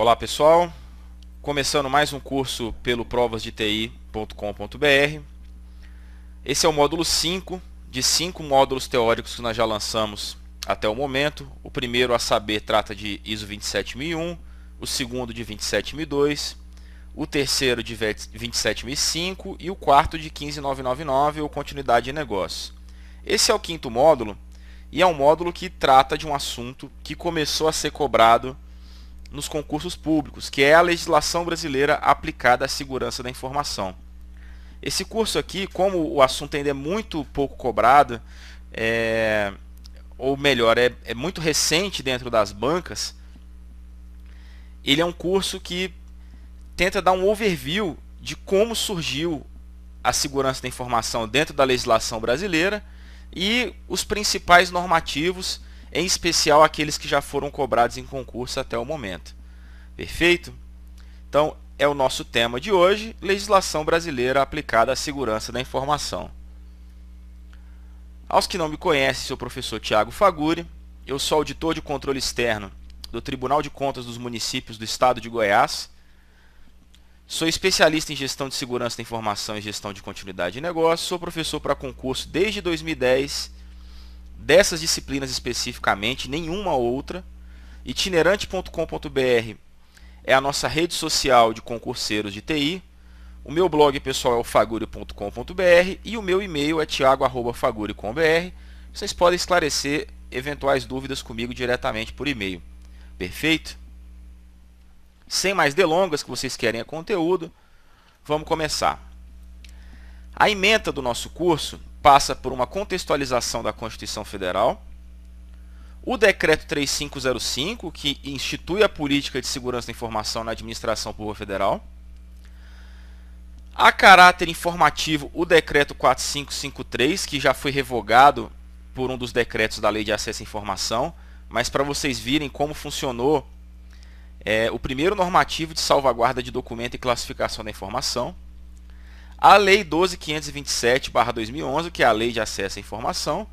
Olá pessoal, começando mais um curso pelo provasdti.com.br. Esse é o módulo 5 de 5 módulos teóricos que nós já lançamos até o momento. O primeiro a saber trata de ISO 27001, o segundo de 27002, o terceiro de 27005 e o quarto de 15999 ou continuidade de negócios. Esse é o quinto módulo e é um módulo que trata de um assunto que começou a ser cobrado nos concursos públicos, que é a legislação brasileira aplicada à segurança da informação. Esse curso aqui, como o assunto ainda é muito pouco cobrado, é, ou melhor, é, é muito recente dentro das bancas, ele é um curso que tenta dar um overview de como surgiu a segurança da informação dentro da legislação brasileira e os principais normativos em especial aqueles que já foram cobrados em concurso até o momento. Perfeito? Então, é o nosso tema de hoje, legislação brasileira aplicada à segurança da informação. Aos que não me conhecem, sou o professor Tiago Faguri, eu sou auditor de controle externo do Tribunal de Contas dos Municípios do Estado de Goiás, Sou especialista em gestão de segurança da informação e gestão de continuidade de negócio. Sou professor para concurso desde 2010 dessas disciplinas especificamente, nenhuma outra. Itinerante.com.br é a nossa rede social de concurseiros de TI. O meu blog pessoal é o faguri.com.br e o meu e-mail é tiago@faguri.com.br Vocês podem esclarecer eventuais dúvidas comigo diretamente por e-mail. Perfeito? Sem mais delongas, que vocês querem é conteúdo, vamos começar. A emenda do nosso curso passa por uma contextualização da Constituição Federal, o Decreto 3505, que institui a política de segurança da informação na administração pública federal, a caráter informativo, o Decreto 4553, que já foi revogado por um dos decretos da Lei de Acesso à Informação, mas para vocês virem como funcionou é, o primeiro normativo de salvaguarda de documento e classificação da informação a Lei 12.527-2011, que é a Lei de Acesso à Informação,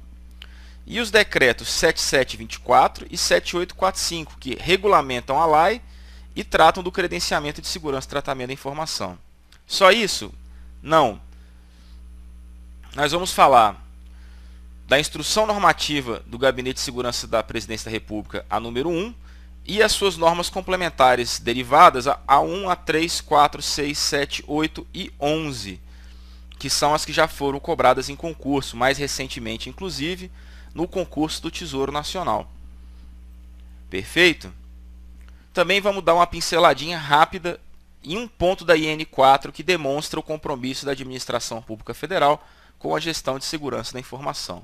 e os decretos 7724 e 7845, que regulamentam a LAI e tratam do credenciamento de segurança e tratamento da informação. Só isso? Não. Nós vamos falar da Instrução Normativa do Gabinete de Segurança da Presidência da República, a número 1, e as suas normas complementares derivadas, a 1, a 3, 4, 6, 7, 8 e 11, que são as que já foram cobradas em concurso, mais recentemente, inclusive, no concurso do Tesouro Nacional. Perfeito? Também vamos dar uma pinceladinha rápida em um ponto da IN4 que demonstra o compromisso da Administração Pública Federal com a gestão de segurança da informação.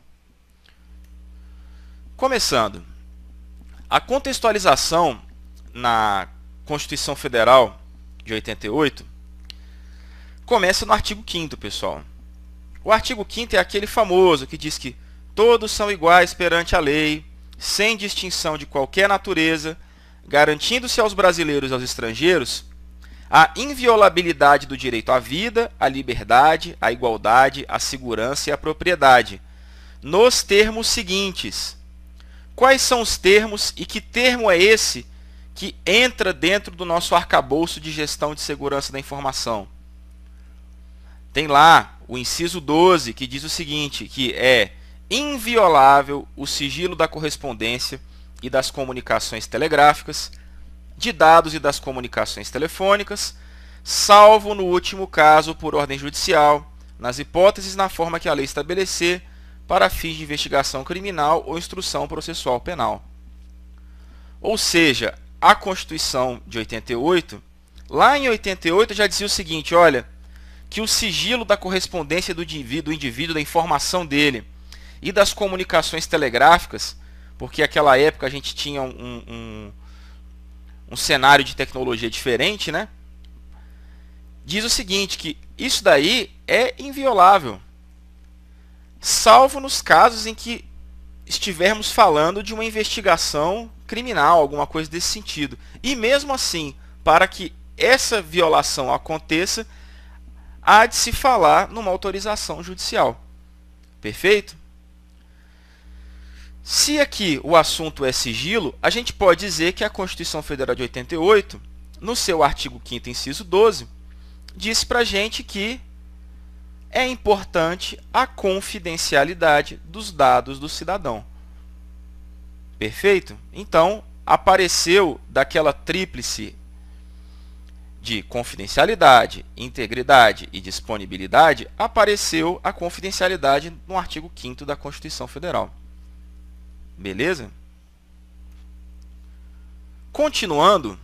Começando, a contextualização na Constituição Federal de 88 começa no artigo 5 pessoal. O artigo 5 é aquele famoso que diz que todos são iguais perante a lei, sem distinção de qualquer natureza, garantindo-se aos brasileiros e aos estrangeiros a inviolabilidade do direito à vida, à liberdade, à igualdade, à segurança e à propriedade, nos termos seguintes: Quais são os termos e que termo é esse que entra dentro do nosso arcabouço de gestão de segurança da informação? Tem lá o inciso 12 que diz o seguinte, que é inviolável o sigilo da correspondência e das comunicações telegráficas, de dados e das comunicações telefônicas, salvo no último caso por ordem judicial, nas hipóteses na forma que a lei estabelecer, para fins de investigação criminal ou instrução processual penal. Ou seja, a Constituição de 88, lá em 88 já dizia o seguinte, olha, que o sigilo da correspondência do indivíduo, do indivíduo, da informação dele e das comunicações telegráficas, porque naquela época a gente tinha um, um, um cenário de tecnologia diferente, né? diz o seguinte, que isso daí é inviolável salvo nos casos em que estivermos falando de uma investigação criminal, alguma coisa desse sentido. E mesmo assim, para que essa violação aconteça, há de se falar numa autorização judicial. Perfeito? Se aqui o assunto é sigilo, a gente pode dizer que a Constituição Federal de 88, no seu artigo 5º, inciso 12, diz para a gente que é importante a confidencialidade dos dados do cidadão. Perfeito? Então, apareceu daquela tríplice de confidencialidade, integridade e disponibilidade, apareceu a confidencialidade no artigo 5 da Constituição Federal. Beleza? Continuando,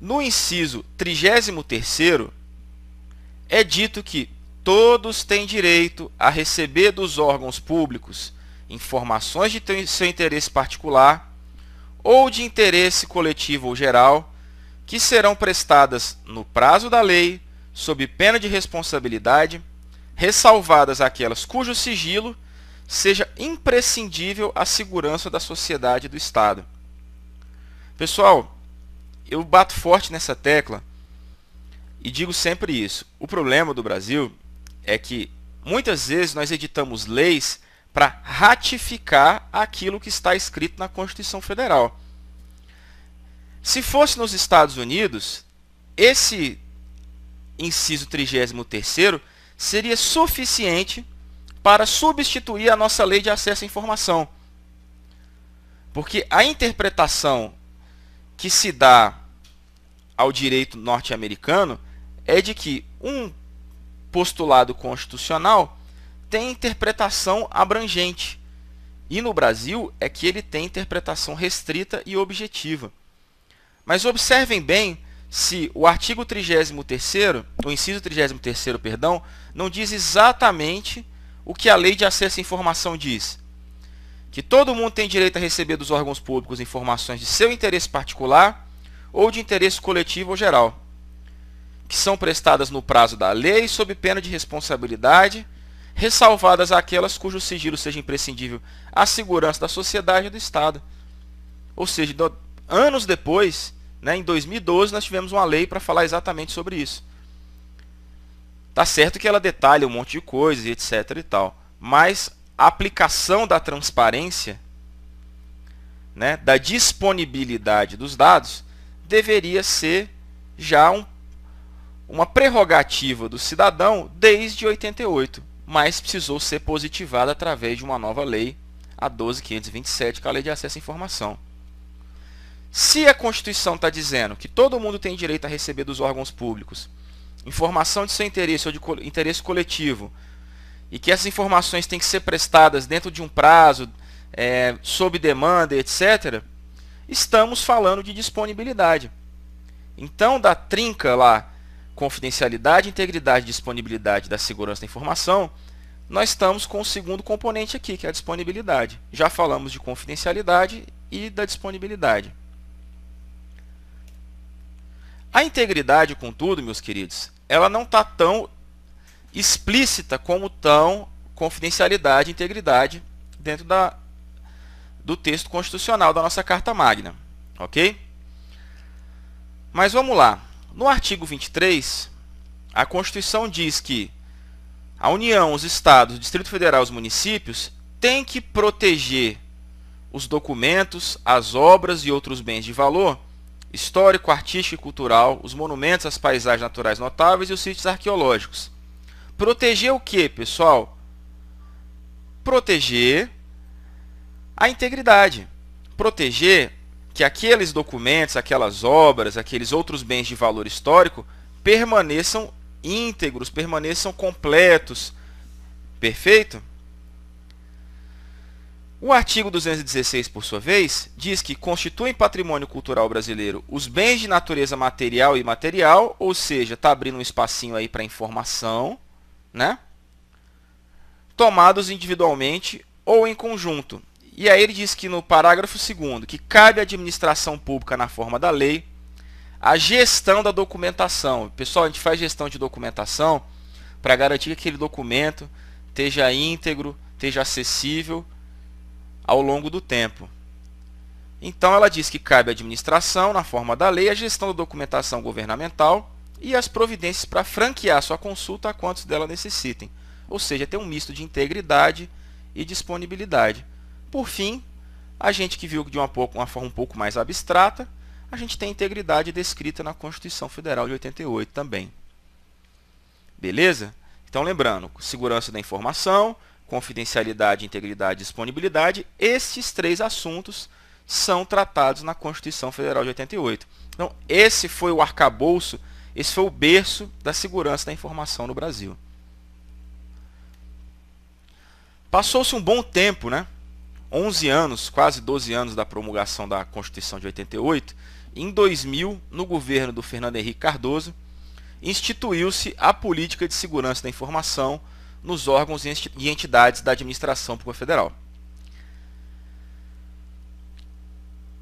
no inciso 33 é dito que todos têm direito a receber dos órgãos públicos informações de seu interesse particular ou de interesse coletivo ou geral, que serão prestadas no prazo da lei, sob pena de responsabilidade, ressalvadas aquelas cujo sigilo seja imprescindível à segurança da sociedade e do Estado. Pessoal, eu bato forte nessa tecla e digo sempre isso: o problema do Brasil é que muitas vezes nós editamos leis para ratificar aquilo que está escrito na Constituição Federal. Se fosse nos Estados Unidos, esse inciso 33 seria suficiente para substituir a nossa lei de acesso à informação. Porque a interpretação que se dá ao direito norte-americano é de que um postulado constitucional tem interpretação abrangente. E no Brasil é que ele tem interpretação restrita e objetiva. Mas observem bem se o artigo 33º, o inciso 33º, perdão, não diz exatamente o que a lei de acesso à informação diz. Que todo mundo tem direito a receber dos órgãos públicos informações de seu interesse particular ou de interesse coletivo ou geral que são prestadas no prazo da lei sob pena de responsabilidade, ressalvadas aquelas cujo sigilo seja imprescindível à segurança da sociedade e do Estado. Ou seja, anos depois, né, em 2012, nós tivemos uma lei para falar exatamente sobre isso. Tá certo que ela detalha um monte de coisas, etc. e tal, mas a aplicação da transparência, né, da disponibilidade dos dados, deveria ser já um uma prerrogativa do cidadão desde 88, mas precisou ser positivada através de uma nova lei, a 12527, que é a Lei de Acesso à Informação. Se a Constituição está dizendo que todo mundo tem direito a receber dos órgãos públicos informação de seu interesse ou de co interesse coletivo, e que essas informações têm que ser prestadas dentro de um prazo, é, sob demanda, etc., estamos falando de disponibilidade. Então, da trinca lá confidencialidade, integridade e disponibilidade da segurança da informação, nós estamos com o segundo componente aqui, que é a disponibilidade. Já falamos de confidencialidade e da disponibilidade. A integridade, contudo, meus queridos, ela não está tão explícita como tão confidencialidade e integridade dentro da, do texto constitucional da nossa Carta Magna. Ok? Mas vamos lá. No artigo 23, a Constituição diz que a União, os Estados, o Distrito Federal e os municípios têm que proteger os documentos, as obras e outros bens de valor histórico, artístico e cultural, os monumentos, as paisagens naturais notáveis e os sítios arqueológicos. Proteger o que, pessoal? Proteger a integridade. Proteger que aqueles documentos, aquelas obras, aqueles outros bens de valor histórico permaneçam íntegros, permaneçam completos. Perfeito? O artigo 216, por sua vez, diz que constituem patrimônio cultural brasileiro os bens de natureza material e imaterial, ou seja, está abrindo um espacinho aí para informação, né? tomados individualmente ou em conjunto, e aí ele diz que no parágrafo 2 que cabe à administração pública na forma da lei a gestão da documentação. Pessoal, a gente faz gestão de documentação para garantir que aquele documento esteja íntegro, esteja acessível ao longo do tempo. Então ela diz que cabe à administração, na forma da lei, a gestão da documentação governamental e as providências para franquear sua consulta a quantos dela necessitem. Ou seja, ter um misto de integridade e disponibilidade. Por fim, a gente que viu de uma, pouco, uma forma um pouco mais abstrata, a gente tem a integridade descrita na Constituição Federal de 88 também. Beleza? Então, lembrando, segurança da informação, confidencialidade, integridade e disponibilidade, esses três assuntos são tratados na Constituição Federal de 88. Então, esse foi o arcabouço, esse foi o berço da segurança da informação no Brasil. Passou-se um bom tempo, né? 11 anos, quase 12 anos da promulgação da Constituição de 88, em 2000, no governo do Fernando Henrique Cardoso, instituiu-se a política de segurança da informação nos órgãos e entidades da administração pública federal.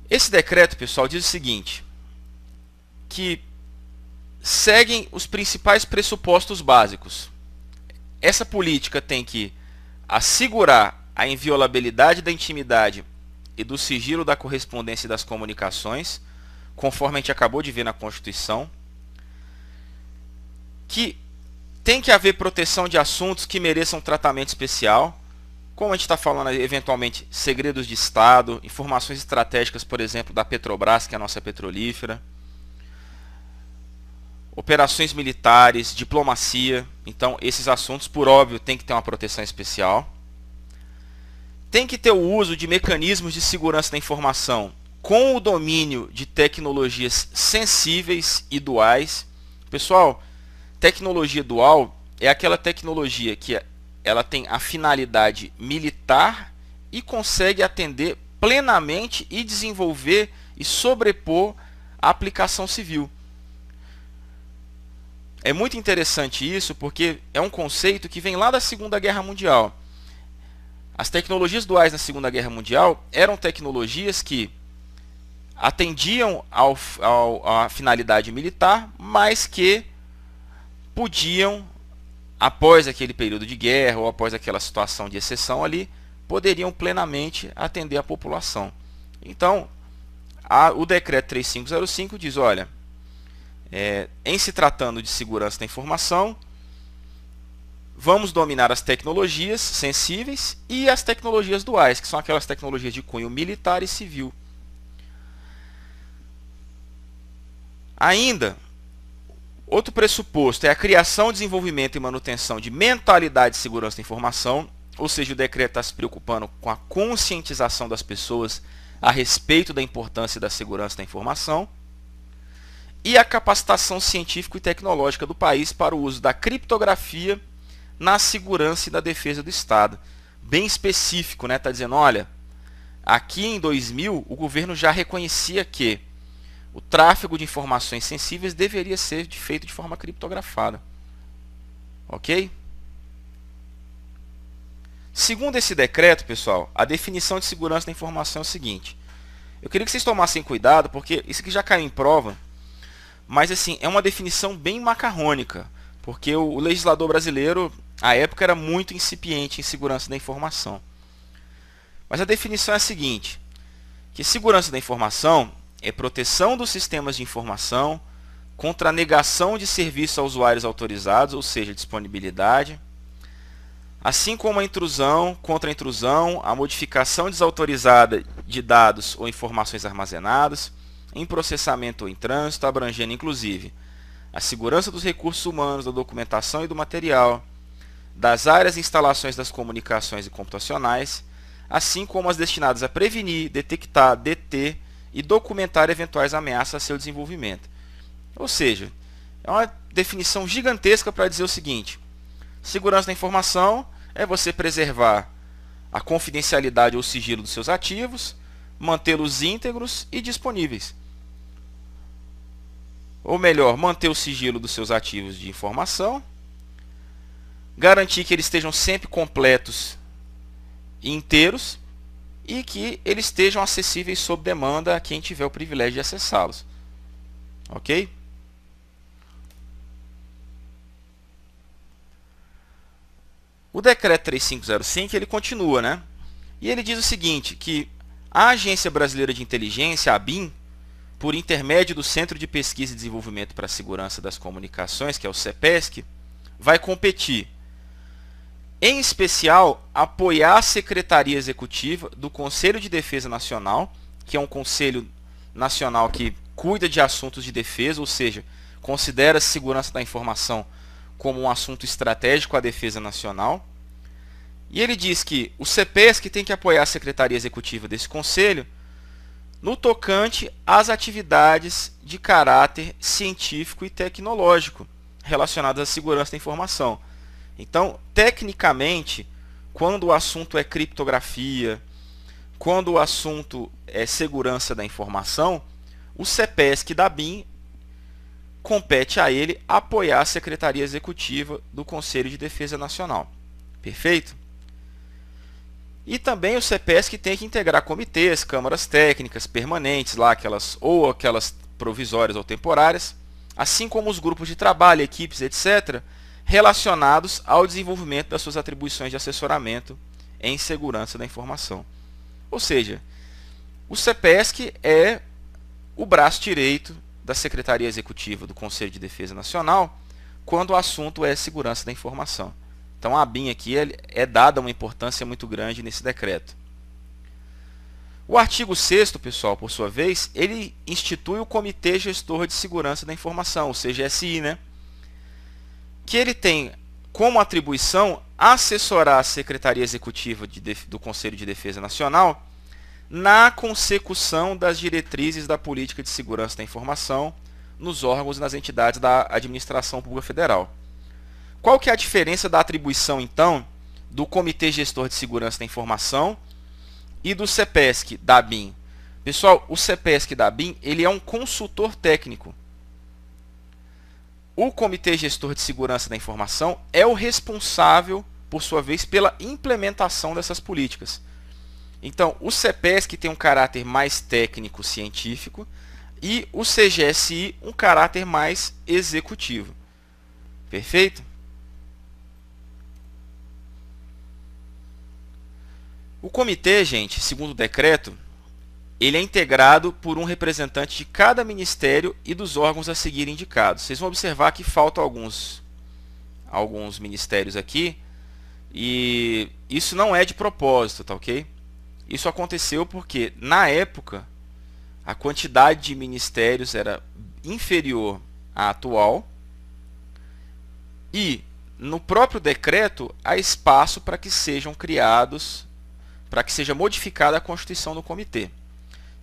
Esse decreto, pessoal, diz o seguinte: que seguem os principais pressupostos básicos. Essa política tem que assegurar a inviolabilidade da intimidade e do sigilo da correspondência e das comunicações, conforme a gente acabou de ver na Constituição, que tem que haver proteção de assuntos que mereçam tratamento especial, como a gente está falando eventualmente segredos de Estado, informações estratégicas, por exemplo, da Petrobras, que é a nossa petrolífera, operações militares, diplomacia. Então, esses assuntos, por óbvio, tem que ter uma proteção especial tem que ter o uso de mecanismos de segurança da informação com o domínio de tecnologias sensíveis e duais. Pessoal, tecnologia dual é aquela tecnologia que ela tem a finalidade militar e consegue atender plenamente e desenvolver e sobrepor a aplicação civil. É muito interessante isso porque é um conceito que vem lá da Segunda Guerra Mundial. As tecnologias duais na Segunda Guerra Mundial eram tecnologias que atendiam ao, ao, à finalidade militar, mas que podiam, após aquele período de guerra ou após aquela situação de exceção ali, poderiam plenamente atender a população. Então, a, o decreto 3505 diz: olha, é, em se tratando de segurança da informação, Vamos dominar as tecnologias sensíveis e as tecnologias duais, que são aquelas tecnologias de cunho militar e civil. Ainda, outro pressuposto é a criação, desenvolvimento e manutenção de mentalidade de segurança da informação, ou seja, o decreto está se preocupando com a conscientização das pessoas a respeito da importância da segurança da informação e a capacitação científica e tecnológica do país para o uso da criptografia na segurança e na defesa do Estado. Bem específico, né? Está dizendo, olha, aqui em 2000 o governo já reconhecia que o tráfego de informações sensíveis deveria ser feito de forma criptografada. Ok? Segundo esse decreto, pessoal, a definição de segurança da informação é o seguinte. Eu queria que vocês tomassem cuidado, porque isso aqui já caiu em prova, mas assim, é uma definição bem macarrônica, porque o legislador brasileiro a época era muito incipiente em segurança da informação. Mas a definição é a seguinte, que segurança da informação é proteção dos sistemas de informação contra a negação de serviço a usuários autorizados, ou seja, disponibilidade, assim como a intrusão, contra a intrusão, a modificação desautorizada de dados ou informações armazenadas, em processamento ou em trânsito, abrangendo inclusive a segurança dos recursos humanos, da documentação e do material, das áreas e instalações das comunicações e computacionais, assim como as destinadas a prevenir, detectar, deter e documentar eventuais ameaças a seu desenvolvimento. Ou seja, é uma definição gigantesca para dizer o seguinte: segurança da informação é você preservar a confidencialidade ou sigilo dos seus ativos, mantê-los íntegros e disponíveis. Ou melhor, manter o sigilo dos seus ativos de informação garantir que eles estejam sempre completos e inteiros e que eles estejam acessíveis sob demanda a quem tiver o privilégio de acessá-los. Ok? O decreto 3505 ele continua, né? E ele diz o seguinte, que a Agência Brasileira de Inteligência, a BIM, por intermédio do Centro de Pesquisa e Desenvolvimento para a Segurança das Comunicações, que é o CEPESC, vai competir em especial, apoiar a Secretaria Executiva do Conselho de Defesa Nacional, que é um conselho nacional que cuida de assuntos de defesa, ou seja, considera a segurança da informação como um assunto estratégico à defesa nacional. E ele diz que o CPESC tem que apoiar a Secretaria Executiva desse Conselho no tocante às atividades de caráter científico e tecnológico relacionadas à segurança da informação. Então, tecnicamente, quando o assunto é criptografia, quando o assunto é segurança da informação, o CPESC da BIM compete a ele apoiar a Secretaria Executiva do Conselho de Defesa Nacional. Perfeito? E também o CPESC tem que integrar comitês, câmaras técnicas permanentes lá, aquelas ou aquelas provisórias ou temporárias, assim como os grupos de trabalho, equipes, etc, relacionados ao desenvolvimento das suas atribuições de assessoramento em segurança da informação. Ou seja, o CPESC é o braço direito da Secretaria Executiva do Conselho de Defesa Nacional quando o assunto é segurança da informação. Então a BIM aqui é, é dada uma importância muito grande nesse decreto. O artigo 6 pessoal, por sua vez, ele institui o Comitê Gestor de Segurança da Informação, o CGSI, é né? que ele tem como atribuição assessorar a Secretaria Executiva de, do Conselho de Defesa Nacional na consecução das diretrizes da política de segurança da informação nos órgãos e nas entidades da administração pública federal. Qual que é a diferença da atribuição, então, do Comitê Gestor de Segurança da Informação e do CEPESC da BIM? Pessoal, o CEPESC da BIM ele é um consultor técnico o Comitê Gestor de Segurança da Informação é o responsável, por sua vez, pela implementação dessas políticas. Então, o CPESC tem um caráter mais técnico, científico, e o CGSI um caráter mais executivo. Perfeito? O comitê, gente, segundo o decreto, ele é integrado por um representante de cada ministério e dos órgãos a seguir indicados. Vocês vão observar que faltam alguns, alguns ministérios aqui, e isso não é de propósito, tá ok? Isso aconteceu porque, na época, a quantidade de ministérios era inferior à atual, e no próprio decreto há espaço para que sejam criados, para que seja modificada a constituição do comitê.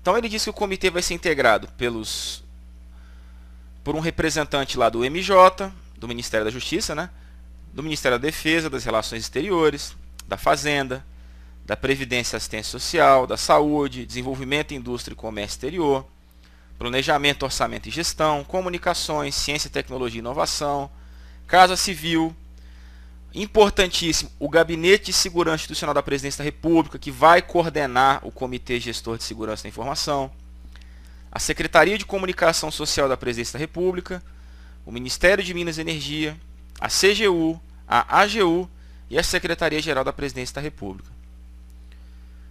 Então ele diz que o comitê vai ser integrado pelos por um representante lá do MJ, do Ministério da Justiça, né? do Ministério da Defesa, das Relações Exteriores, da Fazenda, da Previdência e Assistência Social, da Saúde, Desenvolvimento, Indústria e Comércio Exterior, Planejamento, Orçamento e Gestão, Comunicações, Ciência, Tecnologia e Inovação, Casa Civil, importantíssimo, o Gabinete de Segurança Institucional da Presidência da República, que vai coordenar o Comitê Gestor de Segurança da Informação, a Secretaria de Comunicação Social da Presidência da República, o Ministério de Minas e Energia, a CGU, a AGU e a Secretaria-Geral da Presidência da República.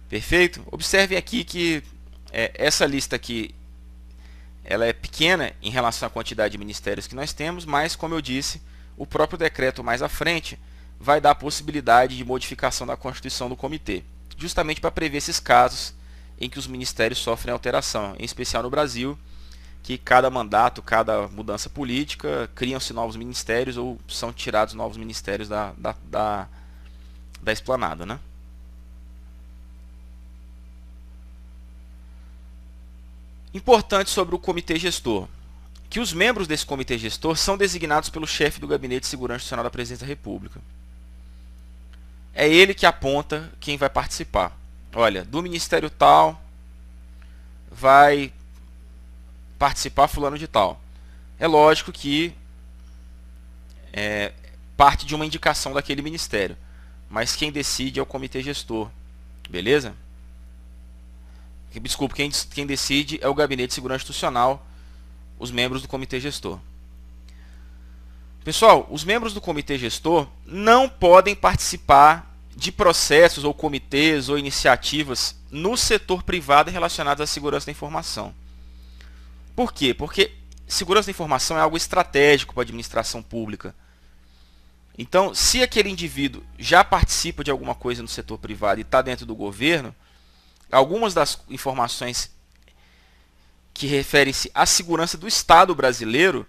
Perfeito? Observem aqui que é, essa lista aqui ela é pequena em relação à quantidade de ministérios que nós temos, mas, como eu disse, o próprio decreto mais à frente vai dar a possibilidade de modificação da constituição do comitê, justamente para prever esses casos em que os ministérios sofrem alteração, em especial no Brasil, que cada mandato, cada mudança política, criam-se novos ministérios ou são tirados novos ministérios da, da, da, da esplanada. Né? Importante sobre o comitê gestor, que os membros desse comitê gestor são designados pelo chefe do Gabinete de Segurança Nacional da Presidência da República é ele que aponta quem vai participar. Olha, do ministério tal vai participar fulano de tal. É lógico que é, parte de uma indicação daquele ministério, mas quem decide é o comitê gestor, beleza? Desculpe, quem, quem decide é o gabinete de segurança institucional, os membros do comitê gestor. Pessoal, os membros do comitê gestor não podem participar de processos ou comitês ou iniciativas no setor privado relacionados à segurança da informação. Por quê? Porque segurança da informação é algo estratégico para a administração pública. Então, se aquele indivíduo já participa de alguma coisa no setor privado e está dentro do governo, algumas das informações que referem-se à segurança do Estado brasileiro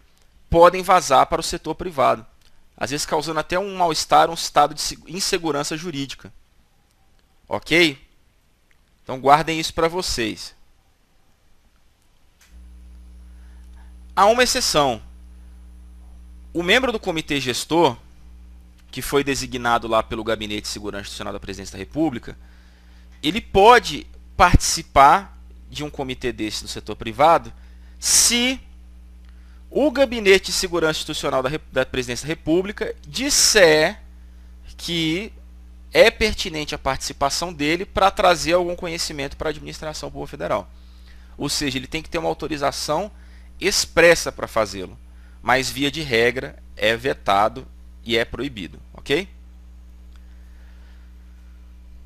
podem vazar para o setor privado, às vezes causando até um mal-estar, um estado de insegurança jurídica. Ok? Então guardem isso para vocês. Há uma exceção. O membro do comitê gestor, que foi designado lá pelo Gabinete de Segurança Institucional da Presidência da República, ele pode participar de um comitê desse no setor privado se o Gabinete de Segurança Institucional da, da Presidência da República disser que é pertinente a participação dele para trazer algum conhecimento para a administração pública federal. Ou seja, ele tem que ter uma autorização expressa para fazê-lo, mas via de regra é vetado e é proibido, ok?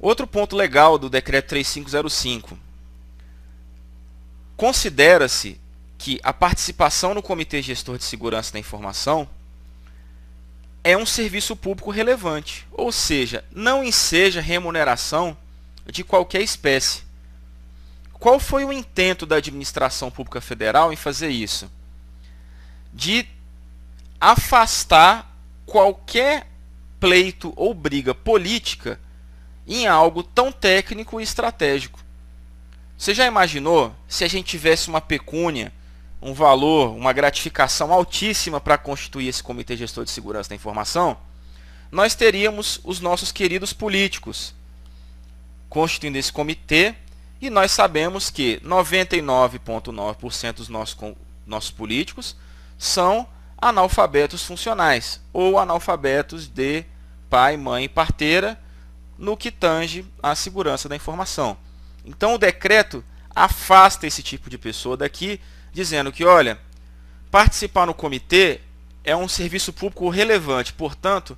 Outro ponto legal do decreto 3505 considera-se que a participação no Comitê Gestor de Segurança da Informação é um serviço público relevante, ou seja, não enseja remuneração de qualquer espécie. Qual foi o intento da administração pública federal em fazer isso? De afastar qualquer pleito ou briga política em algo tão técnico e estratégico. Você já imaginou se a gente tivesse uma pecúnia um valor, uma gratificação altíssima para constituir esse Comitê Gestor de Segurança da Informação, nós teríamos os nossos queridos políticos constituindo esse comitê, e nós sabemos que 99,9% dos nossos, nossos políticos são analfabetos funcionais, ou analfabetos de pai, mãe e parteira, no que tange à segurança da informação. Então, o decreto afasta esse tipo de pessoa daqui dizendo que, olha, participar no comitê é um serviço público relevante, portanto,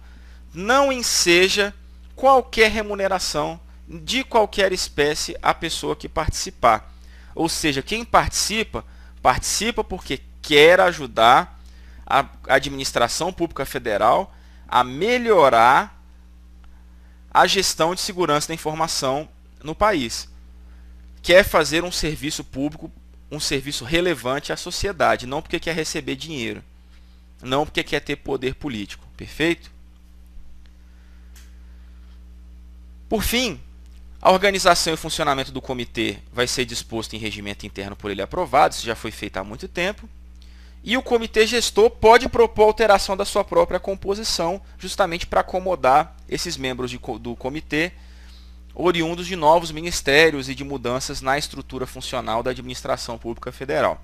não enseja qualquer remuneração de qualquer espécie à pessoa que participar. Ou seja, quem participa, participa porque quer ajudar a administração pública federal a melhorar a gestão de segurança da informação no país. Quer fazer um serviço público um serviço relevante à sociedade, não porque quer receber dinheiro, não porque quer ter poder político, perfeito? Por fim, a organização e funcionamento do comitê vai ser disposto em regimento interno por ele aprovado, isso já foi feito há muito tempo. E o comitê gestor pode propor alteração da sua própria composição, justamente para acomodar esses membros de, do comitê oriundos de novos ministérios e de mudanças na estrutura funcional da administração pública federal.